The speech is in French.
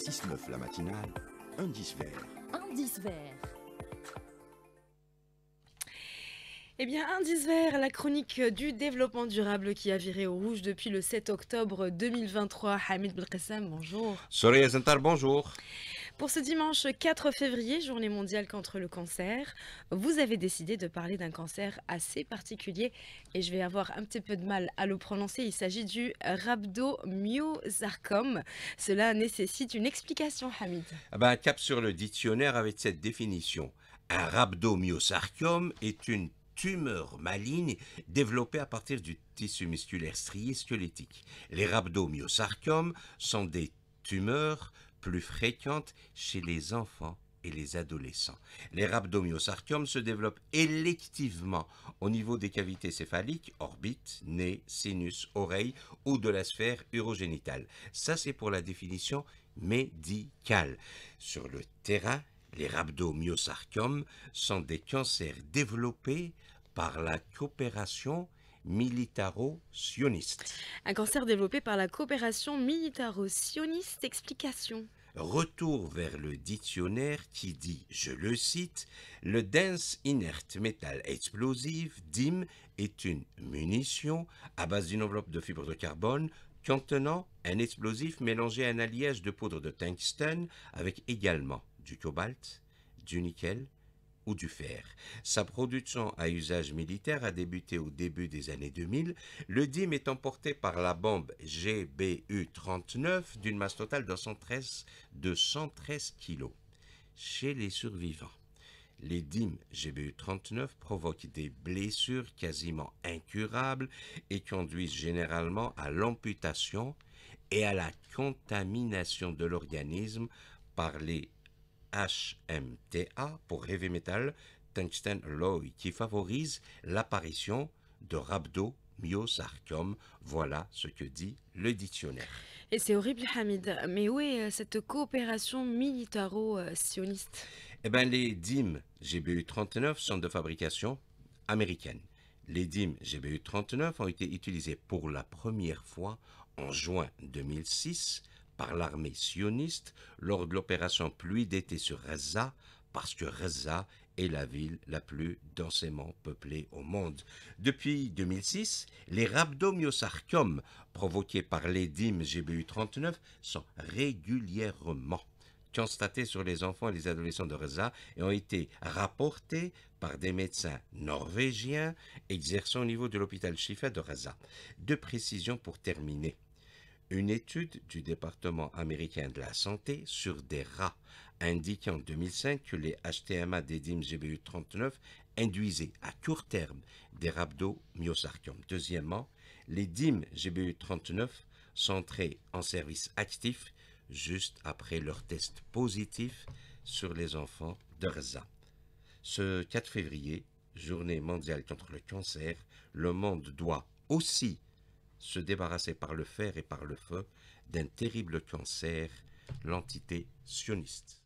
6-9 la matinale, indice vert. Indice vert. Eh bien, Indice vert, la chronique du développement durable qui a viré au rouge depuis le 7 octobre 2023. Hamid Belkacem, bonjour. Sorry, Zantar, bonjour. Pour ce dimanche 4 février, journée mondiale contre le cancer, vous avez décidé de parler d'un cancer assez particulier et je vais avoir un petit peu de mal à le prononcer. Il s'agit du rhabdomyosarcome. Cela nécessite une explication, Hamid. Ah ben, un cap sur le dictionnaire avec cette définition. Un rhabdomyosarcome est une tumeur maligne développée à partir du tissu musculaire strié squelettique. Les rhabdomyosarcomes sont des tumeurs plus fréquentes chez les enfants et les adolescents. Les rhabdomyosarcomes se développent électivement au niveau des cavités céphaliques, orbite, nez, sinus, oreilles ou de la sphère urogénitale. Ça, c'est pour la définition médicale. Sur le terrain, les rhabdomyosarcomes sont des cancers développés par la coopération militaro-sioniste. Un cancer développé par la coopération militaro-sioniste, explication. Retour vers le dictionnaire qui dit, je le cite, le dense inert métal explosif, DIM, est une munition à base d'une enveloppe de fibre de carbone contenant un explosif mélangé à un alliage de poudre de tungstène avec également du cobalt, du nickel, ou du fer. Sa production à usage militaire a débuté au début des années 2000, le DIM est emporté par la bombe GBU-39 d'une masse totale de 113, kg. Chez les survivants, les DIM GBU-39 provoquent des blessures quasiment incurables et conduisent généralement à l'amputation et à la contamination de l'organisme par les HMTA pour heavy metal, tungsten alloy, qui favorise l'apparition de rhabdo Voilà ce que dit le dictionnaire. Et c'est horrible, Hamid. Mais où est euh, cette coopération militaro-sioniste Eh bien, les DIM GBU 39 sont de fabrication américaine. Les DIM GBU 39 ont été utilisés pour la première fois en juin 2006 par l'armée sioniste lors de l'opération pluie d'été sur Reza parce que Reza est la ville la plus densément peuplée au monde. Depuis 2006, les rhabdomyosarcomes provoqués par l'édime GBU39 sont régulièrement constatés sur les enfants et les adolescents de Reza et ont été rapportés par des médecins norvégiens exerçant au niveau de l'hôpital Shifa de Reza. Deux précisions pour terminer. Une étude du département américain de la santé sur des rats indiquant en 2005 que les HTMA des DIM GBU39 induisaient à court terme des rhabdomyosarcomes. Deuxièmement, les DIM GBU39 sont entrés en service actif juste après leur test positif sur les enfants d'ERSA. Ce 4 février, journée mondiale contre le cancer, le monde doit aussi se débarrasser par le fer et par le feu d'un terrible cancer, l'entité sioniste.